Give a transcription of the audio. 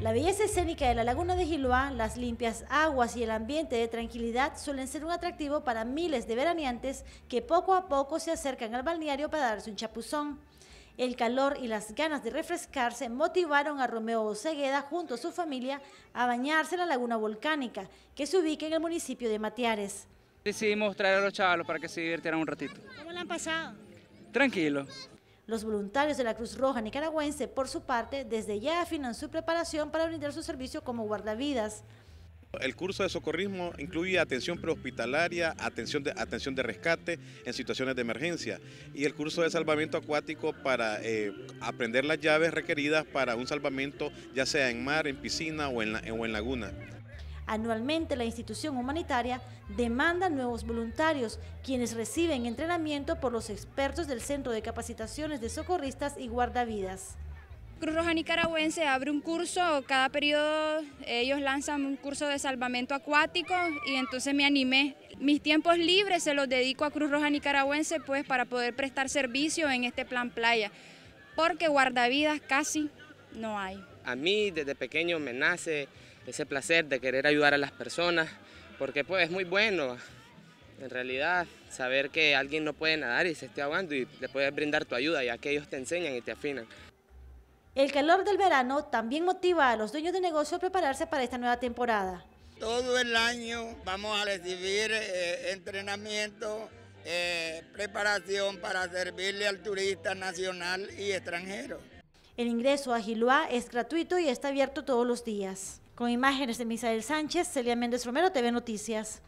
La belleza escénica de la laguna de Giluán, las limpias aguas y el ambiente de tranquilidad suelen ser un atractivo para miles de veraneantes que poco a poco se acercan al balneario para darse un chapuzón. El calor y las ganas de refrescarse motivaron a Romeo Cegueda junto a su familia a bañarse en la laguna volcánica que se ubica en el municipio de Matiares. Decidimos traer a los chavalos para que se divirtieran un ratito. ¿Cómo le han pasado? Tranquilo. Los voluntarios de la Cruz Roja Nicaragüense, por su parte, desde ya afinan su preparación para brindar su servicio como guardavidas. El curso de socorrismo incluye atención prehospitalaria, atención de, atención de rescate en situaciones de emergencia y el curso de salvamento acuático para eh, aprender las llaves requeridas para un salvamento ya sea en mar, en piscina o en laguna. Anualmente la institución humanitaria demanda nuevos voluntarios, quienes reciben entrenamiento por los expertos del Centro de Capacitaciones de Socorristas y Guardavidas. Cruz Roja Nicaragüense abre un curso, cada periodo ellos lanzan un curso de salvamento acuático y entonces me animé. Mis tiempos libres se los dedico a Cruz Roja Nicaragüense pues para poder prestar servicio en este plan playa, porque guardavidas casi no hay. A mí desde pequeño me nace ese placer de querer ayudar a las personas, porque pues es muy bueno en realidad saber que alguien no puede nadar y se esté ahogando y le puedes brindar tu ayuda, ya que ellos te enseñan y te afinan. El calor del verano también motiva a los dueños de negocio a prepararse para esta nueva temporada. Todo el año vamos a recibir eh, entrenamiento, eh, preparación para servirle al turista nacional y extranjero. El ingreso a Gilua es gratuito y está abierto todos los días. Con imágenes de Misael Sánchez, Celia Méndez Romero, TV Noticias.